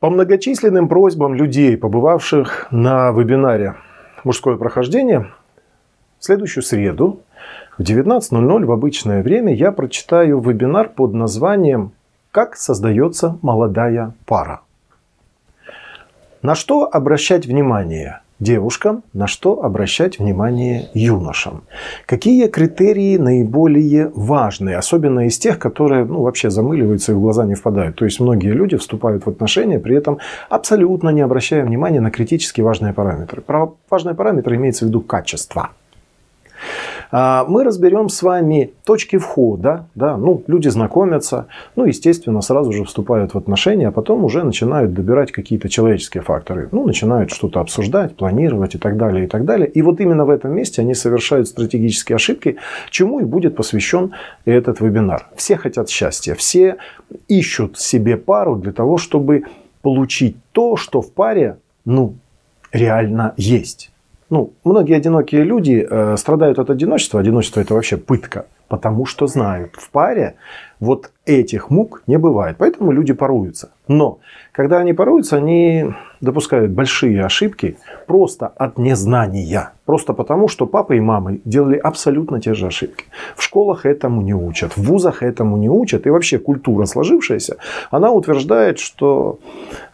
По многочисленным просьбам людей, побывавших на вебинаре «Мужское прохождение», в следующую среду в 19.00 в обычное время я прочитаю вебинар под названием «Как создается молодая пара». На что обращать внимание девушкам, на что обращать внимание юношам? Какие критерии наиболее важные, особенно из тех, которые ну, вообще замыливаются и в глаза не впадают? То есть многие люди вступают в отношения, при этом абсолютно не обращая внимания на критически важные параметры. Про важные параметры имеется в виду качество – а, мы разберем с вами точки входа. Да? Ну, люди знакомятся, ну, естественно, сразу же вступают в отношения, а потом уже начинают добирать какие-то человеческие факторы. Ну, начинают что-то обсуждать, планировать и так далее, и так далее. И вот именно в этом месте они совершают стратегические ошибки, чему и будет посвящен этот вебинар. Все хотят счастья, все ищут себе пару для того, чтобы получить то, что в паре, ну, реально есть. Ну, многие одинокие люди э, страдают от одиночества. Одиночество это вообще пытка, потому что знают, в паре вот этих мук не бывает. Поэтому люди поруются. Но когда они поруются, они допускают большие ошибки просто от незнания. Просто потому, что папа и мамы делали абсолютно те же ошибки. В школах этому не учат, в вузах этому не учат. И вообще культура сложившаяся, она утверждает, что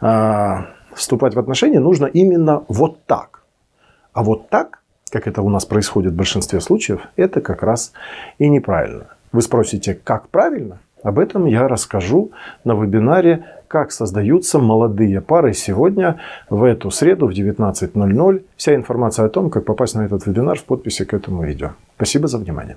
э, вступать в отношения нужно именно вот так а вот так, как это у нас происходит в большинстве случаев, это как раз и неправильно. Вы спросите, как правильно? Об этом я расскажу на вебинаре «Как создаются молодые пары» сегодня, в эту среду в 19.00. Вся информация о том, как попасть на этот вебинар в подписи к этому видео. Спасибо за внимание.